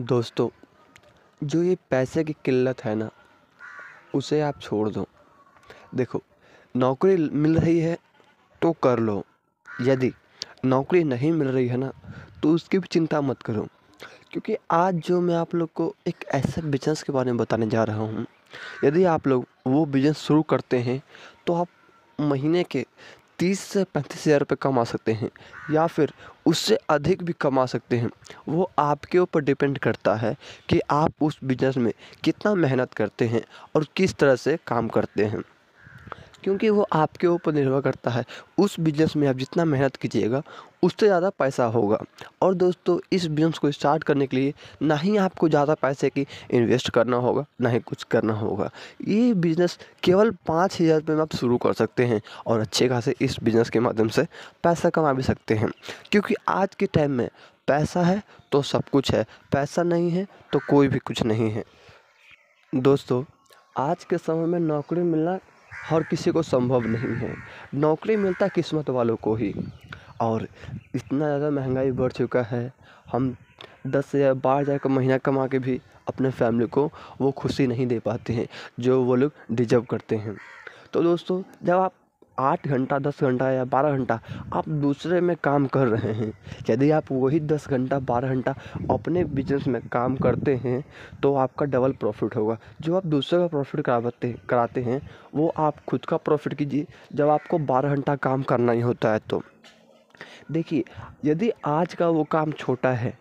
दोस्तों जो ये पैसे की किल्लत है ना उसे आप छोड़ दो देखो नौकरी मिल रही है तो कर लो यदि नौकरी नहीं मिल रही है ना तो उसकी भी चिंता मत करो क्योंकि आज जो मैं आप लोग को एक ऐसे बिजनेस के बारे में बताने जा रहा हूँ यदि आप लोग वो बिजनेस शुरू करते हैं तो आप महीने के तीस से पैंतीस हज़ार रुपये कमा सकते हैं या फिर उससे अधिक भी कमा सकते हैं वो आपके ऊपर डिपेंड करता है कि आप उस बिजनेस में कितना मेहनत करते हैं और किस तरह से काम करते हैं क्योंकि वो आपके ऊपर निर्भर करता है उस बिजनेस में आप जितना मेहनत कीजिएगा उससे ज़्यादा पैसा होगा और दोस्तों इस बिजनेस को स्टार्ट करने के लिए ना ही आपको ज़्यादा पैसे की इन्वेस्ट करना होगा ना ही कुछ करना होगा ये बिज़नेस केवल पाँच हज़ार रुपये में आप शुरू कर सकते हैं और अच्छे खासे इस बिज़नेस के माध्यम से पैसा कमा भी सकते हैं क्योंकि आज के टाइम में पैसा है तो सब कुछ है पैसा नहीं है तो कोई भी कुछ नहीं है दोस्तों आज के समय में नौकरी मिलना हर किसी को संभव नहीं है नौकरी मिलता किस्मत वालों को ही और इतना ज़्यादा महंगाई बढ़ चुका है हम दस हज़ार बारह हज़ार का महीना कमा के भी अपने फैमिली को वो खुशी नहीं दे पाते हैं जो वो लोग डिजर्व करते हैं तो दोस्तों जब आप आठ घंटा दस घंटा या बारह घंटा आप दूसरे में काम कर रहे हैं यदि आप वही दस घंटा बारह घंटा अपने बिजनेस में काम करते हैं तो आपका डबल प्रॉफिट होगा जो आप दूसरे का प्रॉफिट कराते कराते हैं वो आप खुद का प्रॉफिट कीजिए जब आपको बारह घंटा काम करना ही होता है तो देखिए यदि आज का वो काम छोटा है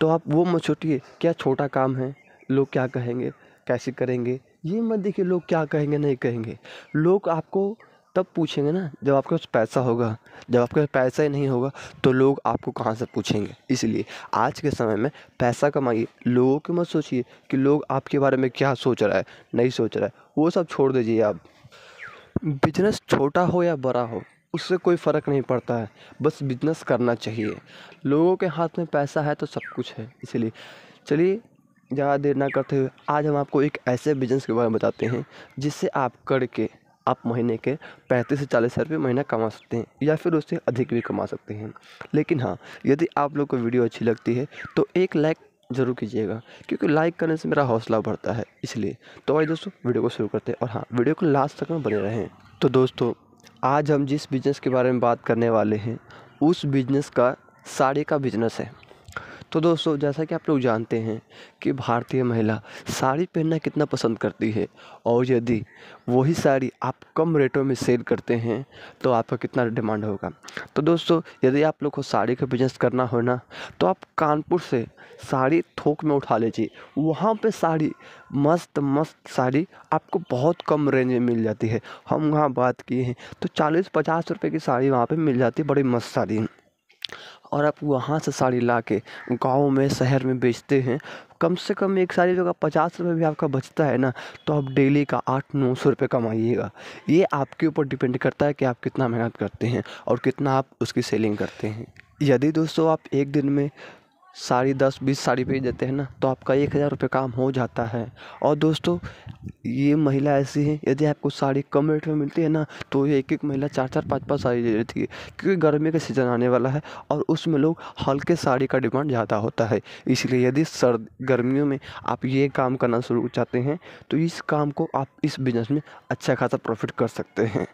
तो आप वो मत छोटिए क्या छोटा काम है लोग क्या कहेंगे कैसे करेंगे ये मत देखिए लोग क्या कहेंगे नहीं कहेंगे लोग आपको तब पूछेंगे ना जब आपके पास पैसा होगा जब आपके पास पैसा ही नहीं होगा तो लोग आपको कहाँ से पूछेंगे इसलिए आज के समय में पैसा कमाइए लोगों के मत सोचिए कि लोग आपके बारे में क्या सोच रहा है नहीं सोच रहा है वो सब छोड़ दीजिए आप बिजनेस छोटा हो या बड़ा हो उससे कोई फ़र्क नहीं पड़ता है बस बिजनेस करना चाहिए लोगों के हाथ में पैसा है तो सब कुछ है इसलिए चलिए ज़्यादा देर ना करते हुए आज हम आपको एक ऐसे बिजनेस के बारे में बताते हैं जिससे आप करके आप महीने के पैंतीस से चालीस हज़ार रुपये महीना कमा सकते हैं या फिर उससे अधिक भी कमा सकते हैं लेकिन हाँ यदि आप लोग को वीडियो अच्छी लगती है तो एक लाइक ज़रूर कीजिएगा क्योंकि लाइक करने से मेरा हौसला बढ़ता है इसलिए तो भाई दोस्तों वीडियो को शुरू करते हैं और हाँ वीडियो को लास्ट तक में बने रहें तो दोस्तों आज हम जिस बिज़नेस के बारे में बात करने वाले हैं उस बिज़नेस का साड़ी का बिज़नेस है तो दोस्तों जैसा कि आप लोग जानते हैं कि भारतीय महिला साड़ी पहनना कितना पसंद करती है और यदि वही साड़ी आप कम रेटों में सेल करते हैं तो आपका कितना डिमांड होगा तो दोस्तों यदि आप लोग को साड़ी का बिजनेस करना हो ना तो आप कानपुर से साड़ी थोक में उठा लीजिए वहाँ पे साड़ी मस्त मस्त साड़ी आपको बहुत कम रेंज में मिल जाती है हम वहाँ बात किए हैं तो चालीस पचास रुपये की साड़ी वहाँ पर मिल जाती है बड़ी मस्त साड़ी और आप वहाँ से साड़ी ला के गाँव में शहर में बेचते हैं कम से कम एक साड़ी जो तो पचास रुपये भी आपका बचता है ना तो आप डेली का आठ नौ सौ रुपये कमाइएगा ये आपके ऊपर डिपेंड करता है कि आप कितना मेहनत करते हैं और कितना आप उसकी सेलिंग करते हैं यदि दोस्तों आप एक दिन में साड़ी दस बीस साड़ी भेज देते हैं ना तो आपका एक हज़ार रुपये काम हो जाता है और दोस्तों ये महिला ऐसी हैं यदि आपको साड़ी कम रेट में मिलती है ना तो ये एक एक महिला चार चार पाँच पाँच साड़ी दे देती है क्योंकि गर्मी का सीज़न आने वाला है और उसमें लोग हल्के साड़ी का डिमांड ज़्यादा होता है इसलिए यदि सर्द गर्मियों में आप ये काम करना शुरू चाहते हैं तो इस काम को आप इस बिज़नेस में अच्छा खासा प्रॉफिट कर सकते हैं